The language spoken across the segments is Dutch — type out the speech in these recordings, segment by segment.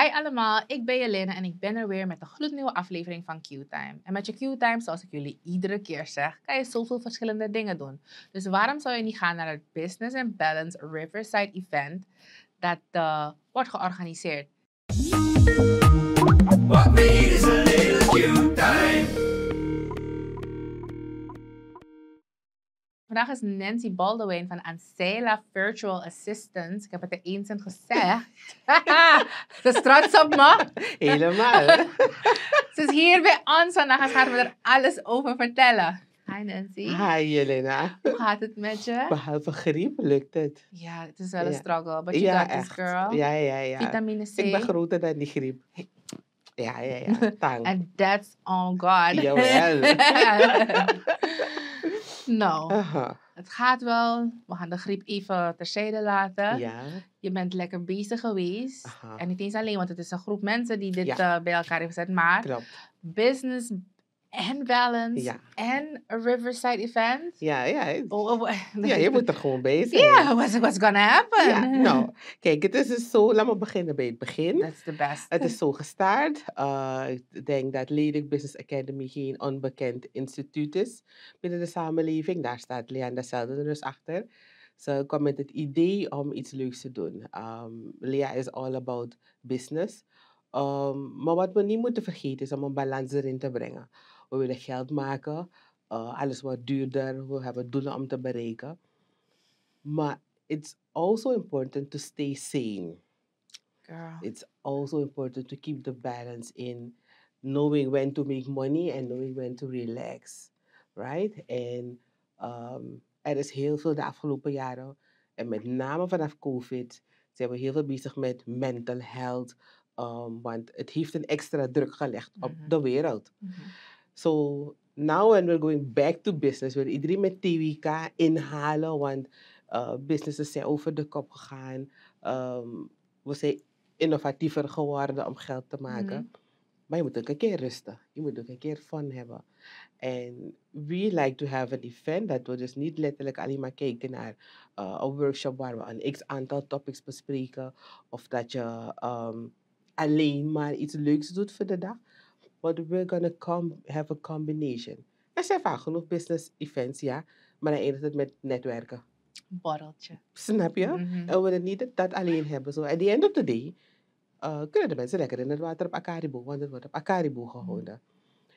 Hi allemaal, ik ben Jelene en ik ben er weer met de gloednieuwe aflevering van Q-Time. En met je Q-Time, zoals ik jullie iedere keer zeg, kan je zoveel verschillende dingen doen. Dus waarom zou je niet gaan naar het Business and Balance Riverside Event dat eh, wordt georganiseerd? What is a little Q-Time? Vandaag is Nancy Baldwin van Ancela Virtual Assistance. Ik heb het er eens in gezegd. Ze is trots op me. Helemaal. Ze is hier bij ons vandaag gaan we er alles over vertellen. Hi Nancy. Hi Jelena. Hoe gaat het met je? Behalve griep lukt het. Ja, het is wel een struggle, but you ja, got this girl. Ja, ja, ja. Vitamine C. Ik ben groter dan die griep. Ja, ja, ja. Tang. And that's all God. Jawel nou, het gaat wel. We gaan de griep even terzijde laten. Ja. Je bent lekker bezig geweest. Aha. En niet eens alleen, want het is een groep mensen die dit eh, bij elkaar heeft gezet. Maar Klopt. business en balance ja. en Riverside event. Ja, ja. Oh, oh, ja, je moet er gewoon bezig. Ja, yeah, what's, going gonna happen? nou, kijk, het is dus zo... laten we beginnen bij het begin. That's the best. Het is zo gestart Uh, ik denk dat Ledig Business Academy geen onbekend instituut is binnen de samenleving. Daar staat Leanda Selden dus achter. Ze kwam met het idee om iets leuks te doen. Um, Lea is all about business. Ehm, maar wat we niet moeten vergeten is om een balans erin te brengen. We willen geld maken. Eh, alles wordt duurder. We hebben doelen om te bereiken. Maar it's also important to stay sane. Girl. It's also important to keep the balance in knowing when to make money and knowing when to relax. Right? En um, er is heel veel de afgelopen jaren, en met name vanaf COVID, zijn we heel veel bezig met mental health. Um, want het heeft een extra druk gelegd op mhm. de wereld. Mhm. So now when we're going back to business, wil iedereen met TWK inhalen, want uh, businesses zijn over de kop gegaan. Um, we zijn innovatiever geworden om geld te maken. Mhm. Maar je moet ook een keer rusten. Je moet ook een keer fun hebben. En we like to have an event dat we dus niet letterlijk alleen maar kijken naar eh, een workshop waar we een x aantal topics bespreken. Of dat je ehm, alleen maar iets leuks doet voor de dag but we're gonna have a combination. Er zijn vaak genoeg business events, ja, maar dan eindigt het met netwerken. Borreltje. Snap je? Mhm. En we willen niet dat alleen hebben. Zo, at the end of the day uh, kunnen de mensen lekker in het water op Akaribo, want het wordt op Akaribo gehouden.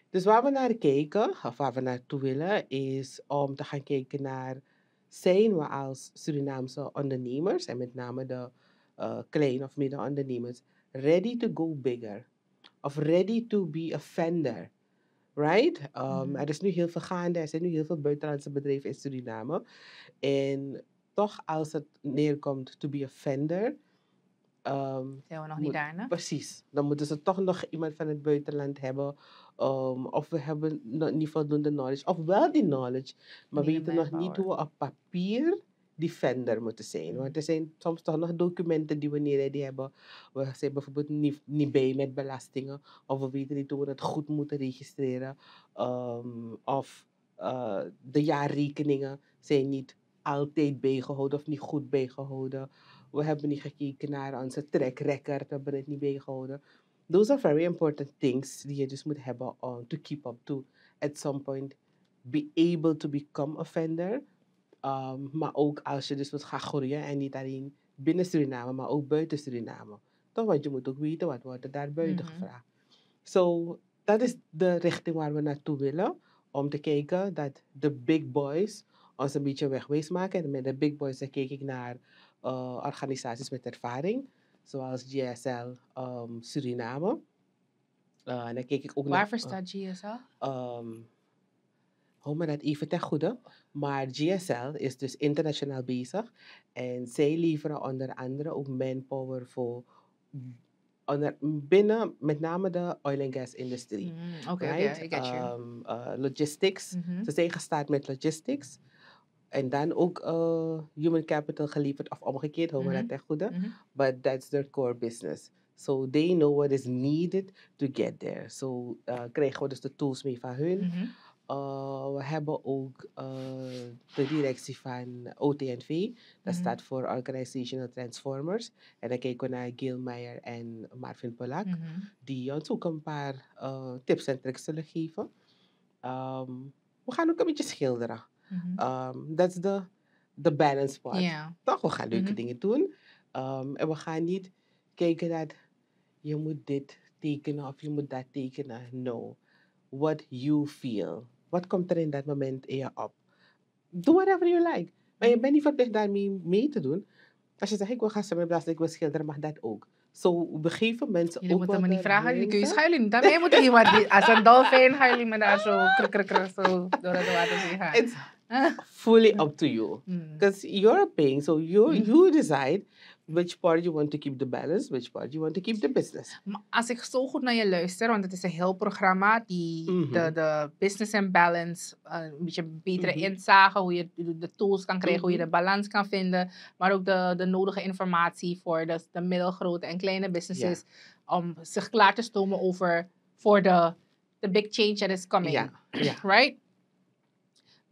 Dus waar we naar kijken, of waar we naartoe willen, is om te gaan kijken naar zijn we als Surinaamse ondernemers en met name de uh, eh, klein- of ondernemers ready to go bigger? of ready to be offender. Right? Um, mm-hmm. Er is nu heel veel gaande, er zijn nu heel veel buitenlandse bedrijven in Suriname. En toch, als het neerkomt to be a Um, zijn we nog niet daar, ne? Precies. Dan moeten ze toch nog iemand van het buitenland hebben. Ehm, of we hebben niet voldoende knowledge. Of wel die knowledge, maar we weten nog niet hoe we op papier defender moeten zijn. Mm. Want er zijn soms toch nog documenten die we niet hebben. We zijn bijvoorbeeld niet, niet bij met belastingen. Ah, of we weten niet hoe we het goed moeten registreren. Um, of uh, ah, de jaarrekeningen zijn niet altijd bijgehouden of niet goed bijgehouden. We hebben niet gekeken naar onze track record, we hebben het niet bijgehouden. Those are very important things die je dus moet hebben om uh, to keep up to at some point be able to become a vendor. Ehm, maar ook als je dus wilt gaan groeien en niet alleen binnen Suriname, maar ook buiten Suriname. Dan, want je moet ook weten wat wordt daar buiten mhm. gevraagd. Zo, dat is de richting waar we naartoe willen. Om te kijken dat de big boys ons een beetje wegwijs maken. En met de big boys kijk ik naar eh, organisaties met ervaring. Zoals GSL ehm, Suriname. Uh, en dan ik ook Waarvoor staat eh, GSL? Ehm, hou me dat even ten goede. Maar GSL is dus internationaal bezig. En zij leveren onder andere ook manpower voor onder, binnen met name de oil and gas industrie. Mm, oké, okay, right? I get you. Um, uh, logistics. Mm-hmm. Ze mm zijn gestart met logistics. En dan ook uh, human capital geleverd of omgekeerd, hou maar dat ten goede. Mm-hmm. But that's their core business. So they know what is needed to get there. So uh, krijgen we dus de tools mee van hun. Mm-hmm. Eh, we hebben ook eh, de directie van OTNV. Dat mhm. staat voor Organizational Transformers. En dan kijken we naar Gil Meijer en Marvin Polak. Mhm. Die ons ook een paar eh, tips en tricks zullen geven. Ehm, we gaan ook een beetje schilderen. Dat is de balance part. Toch, we gaan leuke mhm. dingen doen. Ehm, en we gaan niet kijken dat je moet dit tekenen of je moet dat tekenen. No what you feel. Wat komt er in dat moment in je op? Doe whatever you like. Maar je mhm. bent niet verplicht daarmee mee te doen. Als je zegt, ik wil gaan zwemblazen, ik wil schilderen, mag dat ook. Zo begeven mensen ook ook moet me niet vragen, jullie kun je schuilen. Daarmee moet je maar als een dolfijn ga niet maar daar zo kruk, zo door het water zien gaan fully up to you because hmm. you're paying so you hmm. you decide which part you want to keep the balance, which part you want to keep the business. Maar als ik zo goed naar je luister, want het is een heel programma die mm de, de business and balance eh, een beetje betere mm inzagen, hoe je de tools kan krijgen, hoe je mhm. de balans kan vinden, maar ook de, de nodige informatie voor de, de middelgrote en kleine businesses om zich klaar te stomen over voor de the big change that is coming. Yeah. Right?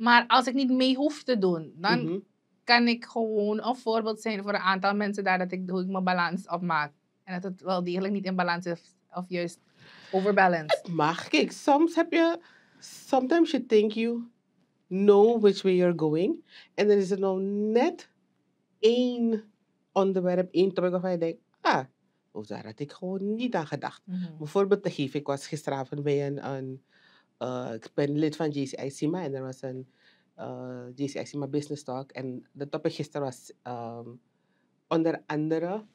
Maar als ik niet mee hoef te doen, dan mhm. kan ik gewoon een voorbeeld zijn voor een aantal mensen daar dat ik, hoe ik mijn balans opmaak. En dat het wel degelijk niet in balans is of juist overbalanced. Mag ik soms heb je, sometimes you think you know which way you're going. En dan is er nou net één onderwerp, één topic waarvan je denkt, ah, oh, daar had ik gewoon niet aan gedacht. Mhm. Bijvoorbeeld, de geven, ik was gisteravond bij een, een uh, ik ben lid van JCI CIMA en er was een uh, eh, JCI CIMA Business Talk. En de topic gisteren was um, onder andere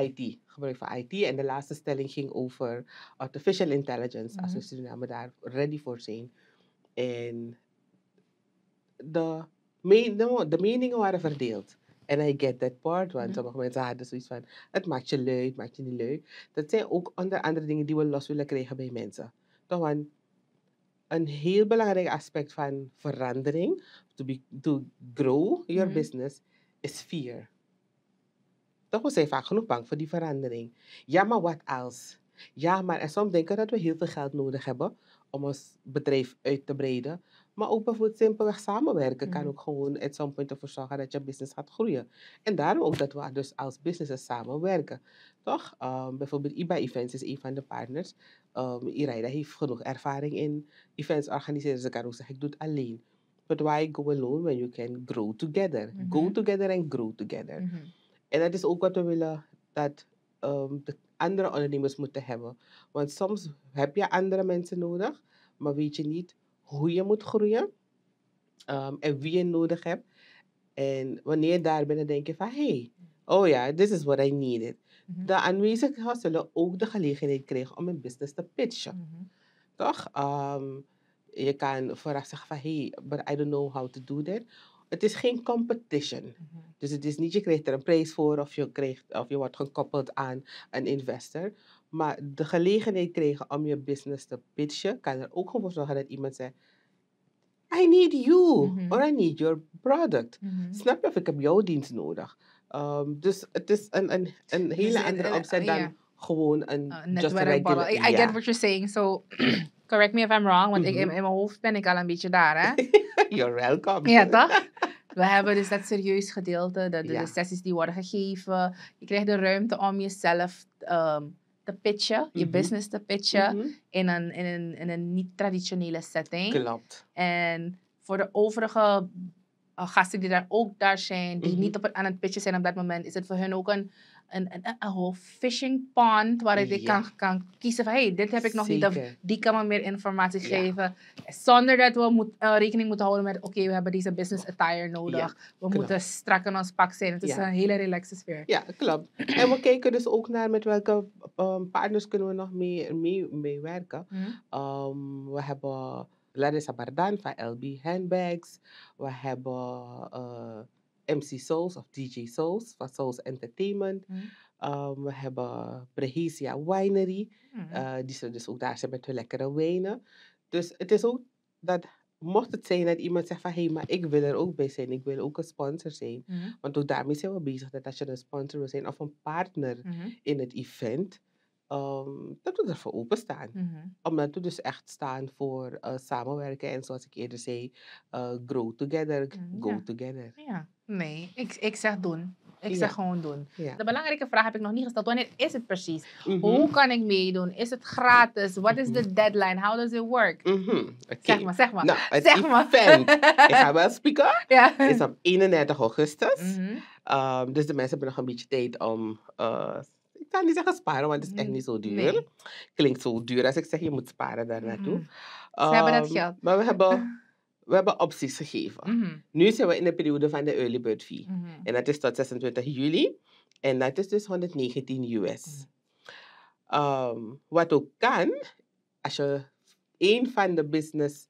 IT, gebruik van IT. En de laatste stelling ging over artificial intelligence, als mhm. we Suriname daar ready voor zijn. En de, me de, meningen waren verdeeld. En I get that part, want mm. sommige mensen hadden zoiets van: het maakt je leuk, het maakt je niet leuk. Dat zijn ook onder andere dingen die we los willen krijgen bij mensen. Toch, want een heel belangrijk aspect van verandering, to, grow your mm-hmm. business, is fear. Toch, we zijn vaak genoeg bang voor die verandering. Ja, maar wat als? Ja, maar en soms denken dat we heel veel geld nodig hebben om ons bedrijf uit te breiden. Maar ook bijvoorbeeld simpelweg samenwerken kan mm-hmm. ook gewoon at some punt ervoor zorgen dat je business gaat groeien. En daarom ook dat we dus als businesses samenwerken. Toch? Ehm, bijvoorbeeld IBA Events is een van de partners. Um, heeft genoeg ervaring in events organiseren. Ze dus kan ook zeggen, ik doe het alleen. But why go alone when you can grow together? Go mhm. together and grow together. Mhm. En dat is ook wat we willen dat ehm, de andere ondernemers moeten hebben. Want soms heb je andere mensen nodig, maar weet je niet hoe je moet groeien en wie je nodig hebt. En wanneer je daar bent, dan denk je van, hey, oh ja, yeah, this is what I needed. Mhm. De aanwezigen zullen ook de gelegenheid krijgen om hun business te pitchen. Mhm. Toch? Ehm, je kan vooraf zeggen van, hey, but I don't know how to do that. Het is geen competition. Mhm. Dus het is niet, je krijgt er een prijs voor of je, krijgt, of je wordt gekoppeld aan een investor. Maar de gelegenheid krijgen om je business te pitchen, kan er ook gewoon zorgen dat iemand zegt, I need you, or I need your product. Snap je? Of ik heb jouw dienst nodig. Ehm, dus het is een, een, een dus hele andere opzet ah, dan gewoon een uh, just regular, I, get what you're saying. So, correct me if I'm wrong, want ik, in, mm-hmm. in, mijn hoofd ben ik al een beetje daar. Hè? you're welcome. Ja, toch? We hebben dus dat serieus gedeelte, de, de, sessies die worden gegeven. Je krijgt de ruimte om jezelf ehm, te pitchen, je mm-hmm. business te pitchen mm-hmm. in een, in een, in een niet-traditionele setting. Klopt. En voor de overige uh, gasten die daar ook daar zijn, die niet mhm. op het, aan het pitchen zijn op dat moment, is het voor hun ook een, een, een, een fishing pond waar ik kan, kan kiezen van hey, dit heb ik nog niet of die kan me meer informatie geven. Zonder dat we moet, eh, rekening moeten houden met oké, we hebben deze business attire nodig. we moeten strak in ons pak zijn. Het is een hele relaxe sfeer. Ja, klopt. en we kijken dus ook naar met welke ehm, partners kunnen we nog mee, mee, werken. Mhm. Ehm, we hebben Larissa Bardan van LB Handbags. We hebben uh, MC Souls of DJ Souls van Souls Entertainment. Mm. Um, we hebben Brehesia Winery, mm. uh, die ze dus ook daar zijn met hun lekkere wijnen. Dus het is ook dat, mocht het zijn dat iemand zegt van hé, hey, maar ik wil er ook bij zijn, ik wil ook een sponsor zijn. Mm. Want ook daarmee zijn we bezig dat als je een sponsor wil zijn of een partner mm-hmm. in het event, um, dat we ervoor openstaan. staan, mm -hmm. Omdat we dus echt staan voor eh, samenwerken en zoals ik eerder zei, eh, grow together, mm, go together. Ja. Nee, ik, ik zeg doen. Ik zeg gewoon doen. De belangrijke vraag heb ik nog niet gesteld. Wanneer is het precies? Mhm. Hoe kan ik meedoen? Is het gratis? Wat is de mhm. deadline? How does it work? Mhm, zeg maar, zeg maar. Nou, zeg maar. ik ga wel speaker, ja. is op 31 augustus. Ehm, dus de mensen hebben nog een beetje tijd om eh, kan niet zeggen sparen, want het is echt mm, niet zo duur. Klinkt zo duur als ik zeg je moet sparen daar naartoe. Mm-hmm. Ze hebben dat ehm, geld. Maar we hebben, we hebben opties gegeven. Mm-hmm. Nu zijn we in de periode van de early bird fee. Mm-hmm. En dat is tot 26 juli. En dat is dus 119 US. Mm. Ehm, wat ook kan, als je een van de business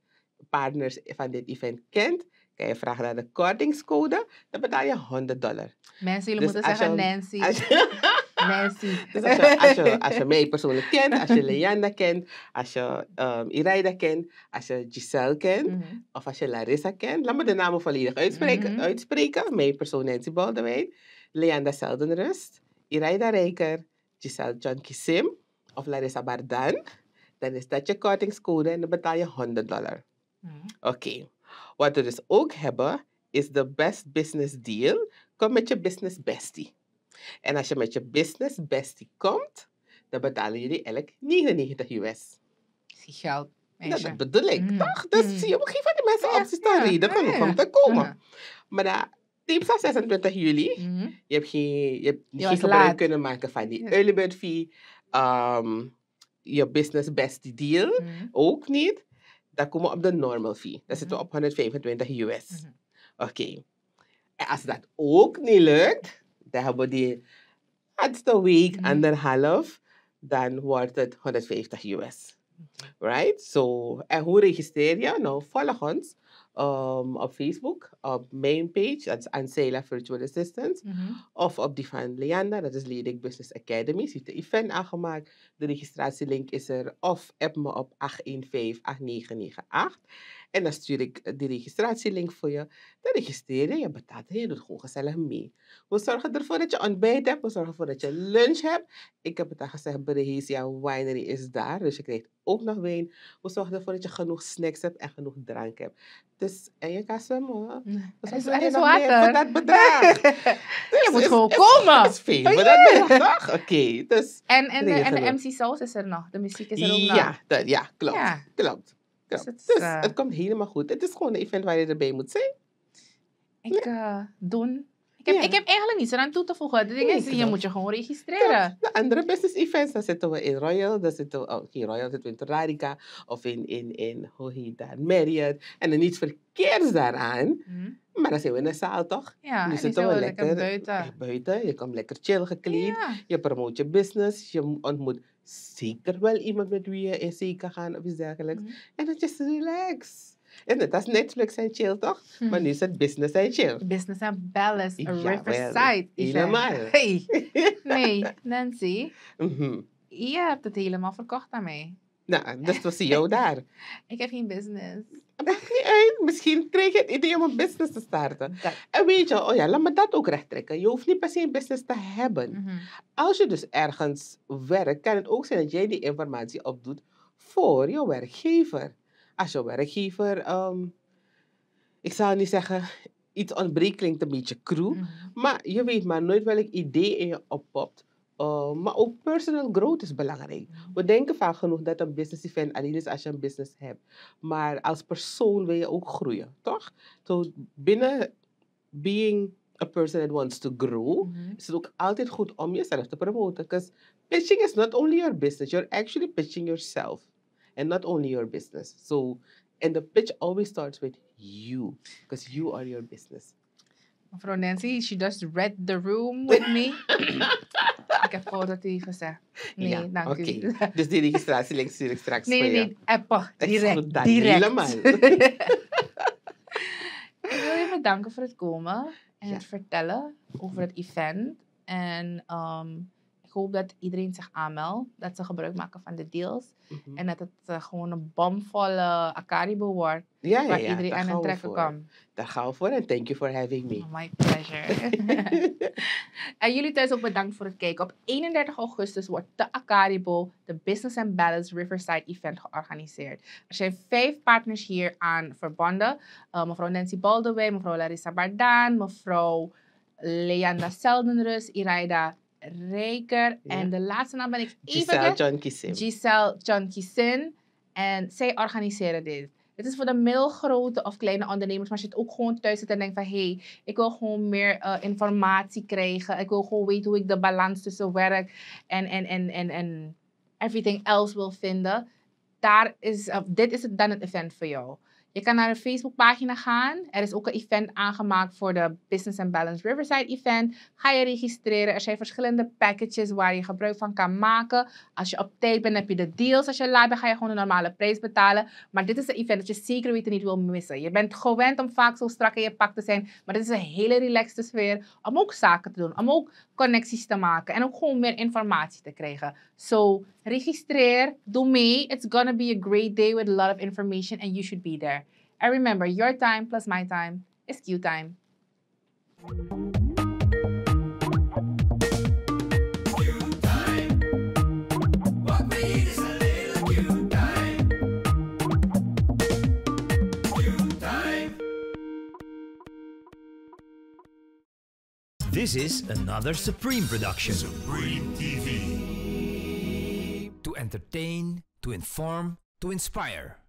partners van dit event kent, kan je vragen naar de kortingscode, dan betaal je 100 dollar. Mensen, dus moeten zeggen Nancy. Dus als je, als, je, als mij persoonlijk kent, als je Leanda kent, als je um, ehm, Iraida kent, als je Giselle kent, mhm. of als je Larissa kent, laat me de namen volledig uitspreken. Mm -hmm. uitspreken. Mijn persoon Nancy Baldewijn, Leanda Seldenrust, Iraida Rijker, Giselle John of Larissa Bardan. Dan is dat je kortingscode en dan betaal je 100 dollar. Mhm. Oké. Okay. Wat we dus ook hebben, is de Best Business Deal. Kom met je business bestie. En als je met je business bestie komt, dan betalen jullie elk 99 US. Zie geld. Nou, dat bedoel ik, mm. toch? Dus mm. je moet van die mensen ja, opties te ja, reden om te komen. Maar dat team van 26 juli, mm-hmm. je hebt geen, je hebt je geen gebruik kunnen maken van die early bird fee, ehm, je business best deal, mm-hmm. ook niet. Dan komen we op de normal fee. Dan zitten we mm-hmm. op 125 US. Oké. En als dat ook niet lukt, that hebben body het the week mm. half, dan wordt het 150 US. Right? So, en hoe registreer je? Nou, volg ons op Facebook, op main page, dat is Ansela Virtual Assistant. Of op die van Leander, dat is Leading Business Academy. Ze heeft de event aangemaakt, de registratielink is er. Of app me op 815-8998. En dan stuur ik eh, de registratielink voor je. Dan registreer je, je betaalt en je doet gewoon gezellig mee. We zorgen ervoor dat je ontbijt hebt. We zorgen ervoor dat je lunch hebt. Ik heb het al gezegd, Berehisia Winery is daar. Dus je krijgt ook nog wijn. We zorgen ervoor dat je genoeg snacks hebt en genoeg drank hebt. Dus, en je kan zwemmen. Dus er is, er water. Voor dat bedrag. je dus moet gewoon komen. Dat is veel voor dat Oké, dus... En, en, de, MC Saus is er nog. De muziek is er ook nog. Ja, ja klopt. Klopt. Dus, dus eh, het, komt helemaal goed. Het is gewoon een event waar je erbij moet zijn. Ik eh, doen. Ik heb, ik heb eigenlijk niets eraan toe te voegen. De ding is, je moet je gewoon registreren. de andere business events, dan zitten we in Royal, dan zitten we, in oh, Royal zitten we in Terrarica of in, in, in hoe dat, Marriott. En er niets verkeers daaraan, mhm. maar dan zijn we in een zaal toch? Ja, nu dus zitten we lekker, lekker buiten. Eh, buiten. Je komt lekker chill gekleed, je promoot je business, je ontmoet zeker wel iemand met wie je in zee kan gaan of iets dergelijks. Mhm. En dat is relax. En dat is Netflix en chill, toch? Hmm. Maar nu is het business en chill. Business and balance, ja, Riverside. Helemaal. Hey. Nee, Nancy. Mhm. Je hebt het helemaal verkocht aan mij. Nou, eh, dat was jou daar. ik heb geen business. Maakt niet uit. Misschien krijg je het idee om een business te starten. En weet je, oh ja, laat me dat ook recht trekken. Je hoeft niet per se een business te hebben. Mhm. Als je dus ergens werkt, kan het ook zijn dat jij die informatie opdoet voor je werkgever. Als je werkgever, ehm, ik zou niet zeggen, iets ontbreekt klinkt een beetje crew, mhm. maar je weet maar nooit welk idee in je oppopt eh, maar ook personal growth is belangrijk. We mm-hmm. denken vaak genoeg dat een business event alleen is als je een business hebt. Maar als persoon wil je ook groeien, toch? So, binnen being a person that wants to grow, mm-hmm. is het ook altijd goed om jezelf te promoten. Because pitching is not only your business, you're actually pitching yourself. And not only your business. So, and the pitch always starts with you, because you are your business. Mevrouw Nancy, she just read the room with me. ik heb foutatief gezegd. Nee, dank okay. u. dus die registratielink stuur ik straks Nee, nee, nee, appen. Direct, direct. Helemaal. ik wil je bedanken voor het komen en het vertellen over het event. En um, hoop dat iedereen zich aanmeldt, dat ze gebruik maken van de deals. Mhm. En dat het eh, gewoon een bomvolle akaribo wordt, waar iedereen aan het trekken kan. Daar gaan we voor en thank you for having me. my pleasure. en jullie thuis ook bedankt voor het kijken. Op 31 augustus wordt de Akaribo, de Business and Balance Riverside Event, georganiseerd. Er zijn vijf partners hier aan verbonden. Eh, mevrouw Nancy Baldewey, mevrouw Larissa Bardaan, mevrouw... Leanda Seldenrus, Iraida Reker. En de laatste naam ben ik even... Giselle John Kissin. Giselle John Kissin. En zij organiseren dit. Dit is voor de middelgrote of kleine ondernemers. Maar als je het ook gewoon thuis zit en denkt van... hé, hey, ik wil gewoon meer eh, informatie krijgen. Ik wil gewoon weten hoe ik de balans tussen werk en, en, en, en, en everything else wil vinden daar is, dit is het, dan het event voor jou. Je kan naar de Facebookpagina gaan. Er is ook een event aangemaakt voor de Business and Balance Riverside event. Ga je registreren. Er zijn verschillende packages waar je gebruik van kan maken. Als je op tijd bent, heb je de deals. Als je live bent, ga je gewoon de normale prijs betalen. Maar dit is een event dat je zeker weten niet wil missen. Je bent gewend om vaak zo strak in je pak te zijn. Maar dit is een hele relaxte sfeer om ook zaken te doen. Om ook connecties te maken. En ook gewoon meer informatie te krijgen. Zo, so, registreer. Doe mee. It's gonna to be a great day with a lot of information, and you should be there. And remember, your time plus my time is Q time. This is another Supreme production. Supreme TV. To entertain, to inform, to inspire.